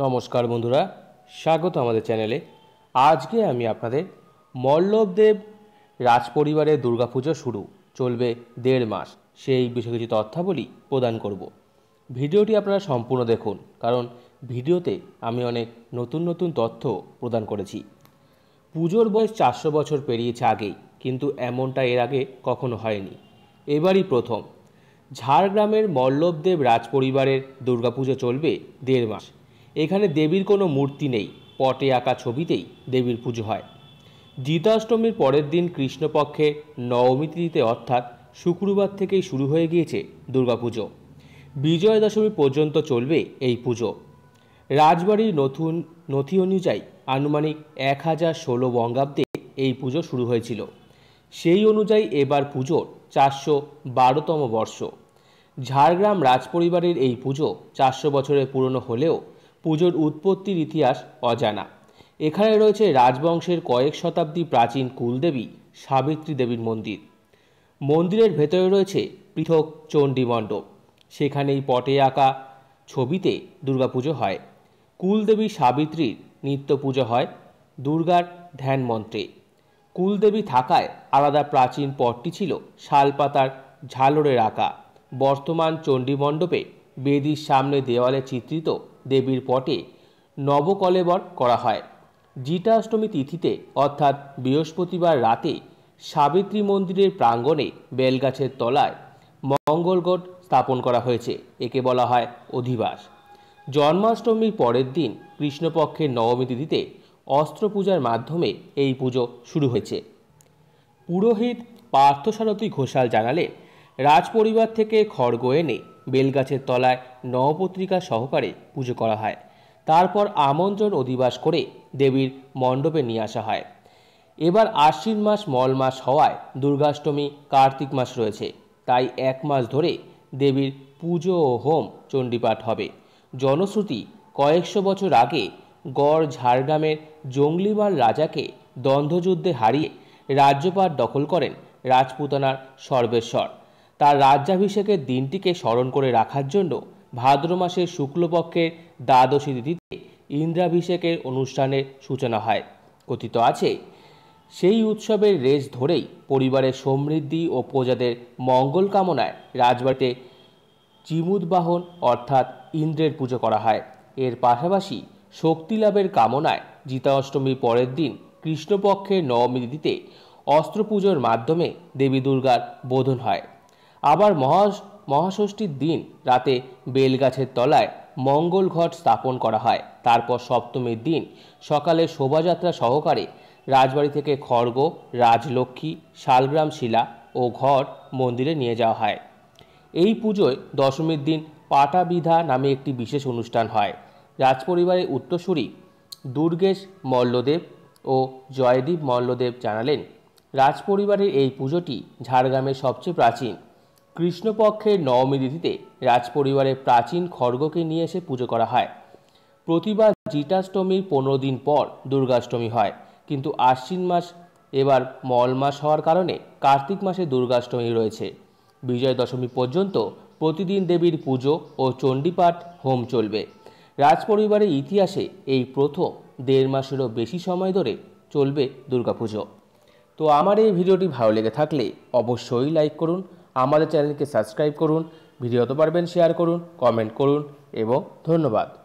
নমস্কার বন্ধুরা স্বাগত আমাদের চ্যানেলে আজকে আমি আপনাদের রাজ রাজপরিবারের দুর্গাপুজো শুরু চলবে দেড় মাস সেই বিষয়ে কিছু তথ্যাবলী প্রদান করব ভিডিওটি আপনারা সম্পূর্ণ দেখুন কারণ ভিডিওতে আমি অনেক নতুন নতুন তথ্য প্রদান করেছি পুজোর বয়স চারশো বছর পেরিয়েছে আগেই কিন্তু এমনটা এর আগে কখনো হয়নি এবারই প্রথম ঝাড়গ্রামের মল্লবদেব রাজপরিবারের দুর্গাপুজো চলবে দেড় মাস এখানে দেবীর কোনো মূর্তি নেই পটে আঁকা ছবিতেই দেবীর পুজো হয় দ্বিতাষ্টমীর পরের দিন কৃষ্ণপক্ষে নবমী তিথিতে অর্থাৎ শুক্রবার থেকেই শুরু হয়ে গিয়েছে দুর্গাপুজো বিজয় দশমী পর্যন্ত চলবে এই পুজো রাজবাড়ির নতুন নথি অনুযায়ী আনুমানিক এক হাজার ষোলো বঙ্গাব্দে এই পুজো শুরু হয়েছিল সেই অনুযায়ী এবার পুজোর চারশো বারোতম বর্ষ ঝাড়গ্রাম রাজপরিবারের এই পুজো চারশো বছরের পুরনো হলেও পুজোর উৎপত্তির ইতিহাস অজানা এখানে রয়েছে রাজবংশের কয়েক শতাব্দী প্রাচীন কুলদেবী সাবিত্রী দেবীর মন্দির মন্দিরের ভেতরে রয়েছে পৃথক চণ্ডী মণ্ডপ সেখানেই পটে আঁকা ছবিতে দুর্গাপুজো হয় কুলদেবী সাবিত্রীর নিত্য পুজো হয় দুর্গার ধ্যান মন্ত্রে কুলদেবী থাকায় আলাদা প্রাচীন পটটি ছিল শালপাতার ঝালরের আঁকা বর্তমান চণ্ডী মণ্ডপে বেদির সামনে দেওয়ালে চিত্রিত দেবীর পটে নবকলেবর করা হয় জিটাষ্টমী তিথিতে অর্থাৎ বৃহস্পতিবার রাতে সাবিত্রী মন্দিরের প্রাঙ্গণে বেলগাছের তলায় মঙ্গলগট স্থাপন করা হয়েছে একে বলা হয় অধিবাস জন্মাষ্টমীর পরের দিন কৃষ্ণপক্ষের নবমী তিথিতে অস্ত্র পূজার মাধ্যমে এই পুজো শুরু হয়েছে পুরোহিত পার্থসারথী ঘোষাল জানালে রাজপরিবার থেকে খড়গ এনে বেলগাছের তলায় নবপত্রিকা সহকারে পুজো করা হয় তারপর আমন্ত্রণ অধিবাস করে দেবীর মণ্ডপে নিয়ে আসা হয় এবার আশ্বিন মাস মল মাস হওয়ায় দুর্গাষ্টমী কার্তিক মাস রয়েছে তাই এক মাস ধরে দেবীর পুজো ও হোম চণ্ডীপাঠ হবে জনশ্রুতি কয়েকশো বছর আগে গড় ঝাড়গ্রামের জঙ্গলিমাল রাজাকে দ্বন্দ্বযুদ্ধে হারিয়ে রাজ্যপাট দখল করেন রাজপুতানার সর্বেশ্বর তার রাজ্যাভিষেকের দিনটিকে স্মরণ করে রাখার জন্য ভাদ্র মাসের শুক্লপক্ষের দ্বাদশী তিথিতে ইন্দ্রাভিষেকের অনুষ্ঠানের সূচনা হয় কথিত আছে সেই উৎসবের রেশ ধরেই পরিবারের সমৃদ্ধি ও প্রজাদের মঙ্গল কামনায় রাজবাটে চিমুদবাহন অর্থাৎ ইন্দ্রের পুজো করা হয় এর পাশাপাশি শক্তি লাভের কামনায় অষ্টমীর পরের দিন কৃষ্ণপক্ষের নবমী তিথিতে অস্ত্র পুজোর মাধ্যমে দেবী দুর্গার বোধন হয় আবার মহা মহাষষ্ঠীর দিন রাতে বেলগাছের তলায় মঙ্গল ঘট স্থাপন করা হয় তারপর সপ্তমীর দিন সকালে শোভাযাত্রা সহকারে রাজবাড়ি থেকে খড়গ রাজলক্ষ্মী শালগ্রাম শিলা ও ঘট মন্দিরে নিয়ে যাওয়া হয় এই পুজোয় দশমীর দিন পাটাবিধা নামে একটি বিশেষ অনুষ্ঠান হয় রাজপরিবারের উত্তরসূরি দুর্গেশ মল্লদেব ও জয়দীপ মল্লদেব জানালেন রাজপরিবারের এই পুজোটি ঝাড়গ্রামের সবচেয়ে প্রাচীন কৃষ্ণপক্ষের নবমী তিথিতে রাজপরিবারের প্রাচীন খড়গকে নিয়ে এসে পুজো করা হয় প্রতিবার জিটাষ্টমীর পনেরো দিন পর দুর্গাষ্টমী হয় কিন্তু আশ্বিন মাস এবার মল মাস হওয়ার কারণে কার্তিক মাসে দুর্গাষ্টমী রয়েছে বিজয় দশমী পর্যন্ত প্রতিদিন দেবীর পুজো ও চণ্ডীপাঠ হোম চলবে রাজপরিবারের ইতিহাসে এই প্রথম দেড় মাসেরও বেশি সময় ধরে চলবে দুর্গাপুজো তো আমার এই ভিডিওটি ভালো লেগে থাকলে অবশ্যই লাইক করুন আমাদের চ্যানেলকে সাবস্ক্রাইব করুন ভিডিও তো পারবেন শেয়ার করুন কমেন্ট করুন এবং ধন্যবাদ